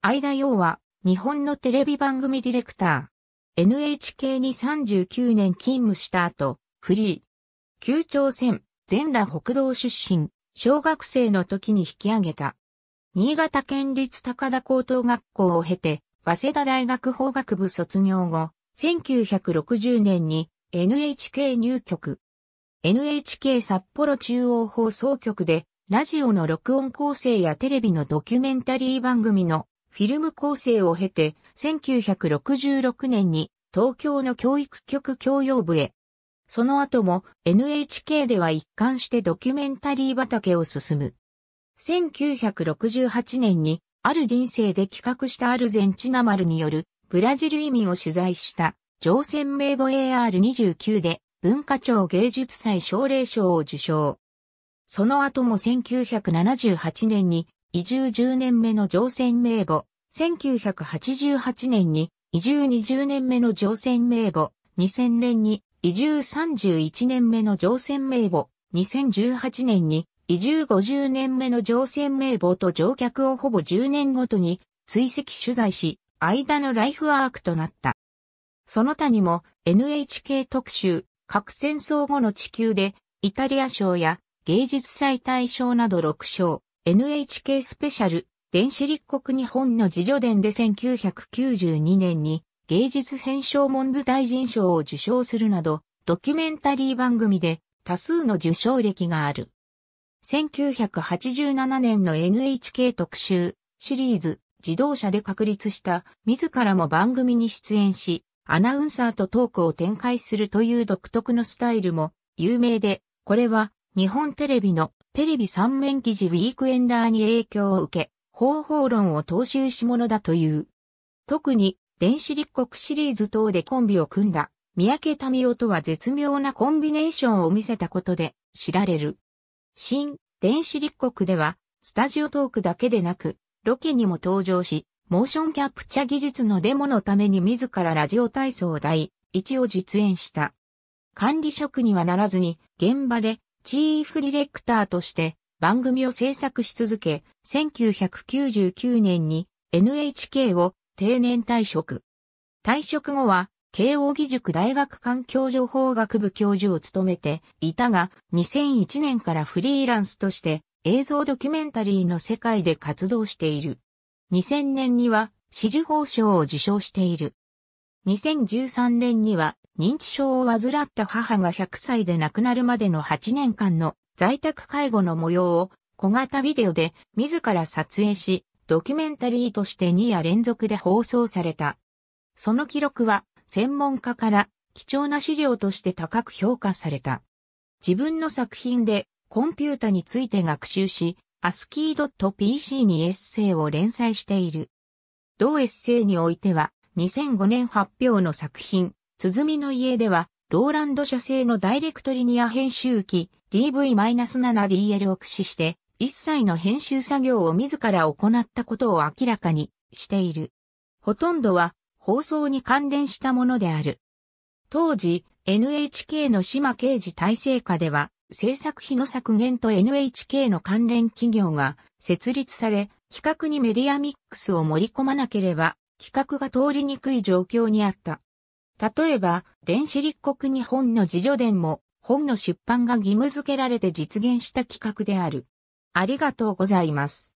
相田洋は、日本のテレビ番組ディレクター。NHK に39年勤務した後、フリー。旧朝鮮、全羅北道出身、小学生の時に引き上げた。新潟県立高田高等学校を経て、早稲田大学法学部卒業後、1960年に NHK 入局。NHK 札幌中央放送局で、ラジオの録音構成やテレビのドキュメンタリー番組のフィルム構成を経て、1966年に東京の教育局教養部へ。その後も NHK では一貫してドキュメンタリー畑を進む。1968年にある人生で企画したアルゼンチナ丸によるブラジル移民を取材した乗船名簿 AR29 で文化庁芸術祭奨励賞を受賞。その後も1978年に移住10年目の乗船名簿1988年に移住20年目の乗船名簿、2000年に移住31年目の乗船名簿、2018年に移住50年目の乗船名簿と乗客をほぼ10年ごとに追跡取材し、間のライフワークとなった。その他にも NHK 特集、核戦争後の地球で、イタリア賞や芸術祭大賞など6賞、NHK スペシャル、電子立国日本の自助伝で1992年に芸術編賞文部大臣賞を受賞するなど、ドキュメンタリー番組で多数の受賞歴がある。1987年の NHK 特集シリーズ自動車で確立した自らも番組に出演し、アナウンサーとトークを展開するという独特のスタイルも有名で、これは日本テレビのテレビ三面記事ウィークエンダーに影響を受け、方法論を踏襲し者だという。特に、電子立国シリーズ等でコンビを組んだ、三宅民夫とは絶妙なコンビネーションを見せたことで知られる。新、電子立国では、スタジオトークだけでなく、ロケにも登場し、モーションキャプチャ技術のデモのために自らラジオ体操第一を実演した。管理職にはならずに、現場でチーフディレクターとして番組を制作し続け、1999年に NHK を定年退職。退職後は、慶応義塾大学環境情報学部教授を務めていたが、2001年からフリーランスとして映像ドキュメンタリーの世界で活動している。2000年には、紫綬褒章を受賞している。2013年には認知症を患った母が100歳で亡くなるまでの8年間の在宅介護の模様を小型ビデオで自ら撮影し、ドキュメンタリーとして2夜連続で放送された。その記録は専門家から貴重な資料として高く評価された。自分の作品でコンピュータについて学習し、ASCII.pc にエッセイを連載している。同エッセイにおいては、2005年発表の作品、鼓の家では、ローランド社製のダイレクトリニア編集機、DV-7DL を駆使して、一切の編集作業を自ら行ったことを明らかにしている。ほとんどは放送に関連したものである。当時、NHK の島刑事体制下では、制作費の削減と NHK の関連企業が設立され、企画にメディアミックスを盛り込まなければ、企画が通りにくい状況にあった。例えば、電子立国日本の自助伝も本の出版が義務付けられて実現した企画である。ありがとうございます。